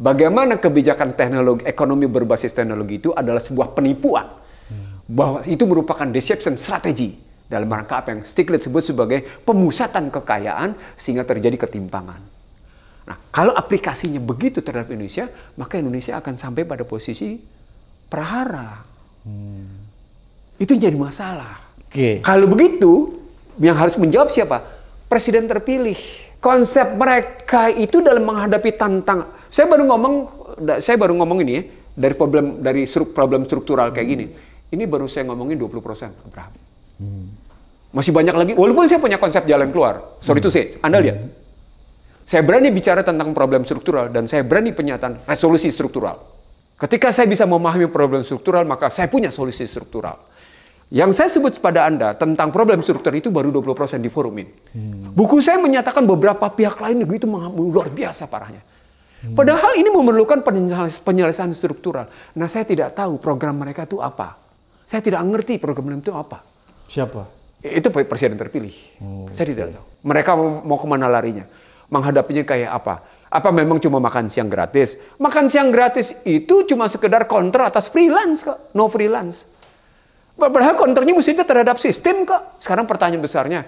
bagaimana kebijakan teknologi ekonomi berbasis teknologi itu adalah sebuah penipuan hmm. bahwa itu merupakan deception strategy dalam rangka apa yang Stiglitz sebut sebagai pemusatan kekayaan sehingga terjadi ketimpangan. Nah, kalau aplikasinya begitu terhadap Indonesia, maka Indonesia akan sampai pada posisi prahara. Hmm. Itu jadi masalah. Okay. Kalau begitu, yang harus menjawab siapa? Presiden terpilih. Konsep mereka itu dalam menghadapi tantangan. Saya baru ngomong, saya baru ngomong ini ya, dari problem dari problem struktural kayak gini. Hmm. Ini baru saya ngomongin 20 persen, Abraham. Hmm. Masih banyak lagi. Walaupun saya punya konsep jalan keluar. Sorry to to hmm. say, Anda lihat. Hmm. Saya berani bicara tentang problem struktural dan saya berani penyataan resolusi struktural. Ketika saya bisa memahami problem struktural, maka saya punya solusi struktural. Yang saya sebut kepada Anda tentang problem struktur itu baru 20% di forum ini. Hmm. Buku saya menyatakan beberapa pihak lain itu luar biasa parahnya. Hmm. Padahal ini memerlukan penyelesaian struktural. Nah saya tidak tahu program mereka itu apa. Saya tidak ngerti program itu apa. Siapa? Itu presiden terpilih. Oh, saya tidak tahu. Mereka mau kemana larinya. Menghadapinya kayak apa apa memang cuma makan siang gratis? Makan siang gratis itu cuma sekedar counter atas freelance kok, no freelance. Padahal counternya mestinya terhadap sistem kok. Sekarang pertanyaan besarnya,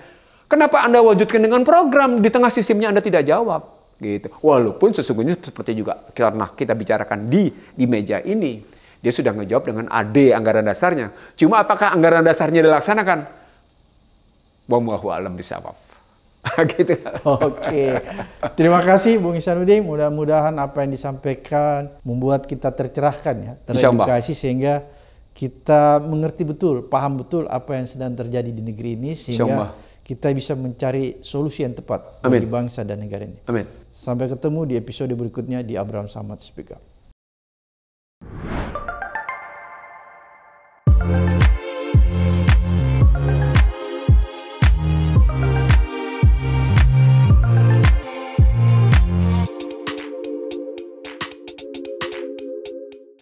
kenapa Anda wujudkan dengan program di tengah sistemnya Anda tidak jawab? gitu. Walaupun sesungguhnya seperti juga karena kita bicarakan di di meja ini, dia sudah ngejawab dengan AD anggaran dasarnya. Cuma apakah anggaran dasarnya dilaksanakan? Wallahu alam bisawab. gitu. Oke. Terima kasih Bung Isanuddin. Mudah-mudahan apa yang disampaikan membuat kita tercerahkan ya, teredukasi sehingga kita mengerti betul, paham betul apa yang sedang terjadi di negeri ini sehingga kita bisa mencari solusi yang tepat Amin. bagi bangsa dan negara ini. Amin. Sampai ketemu di episode berikutnya di Abraham Samad Speak Up.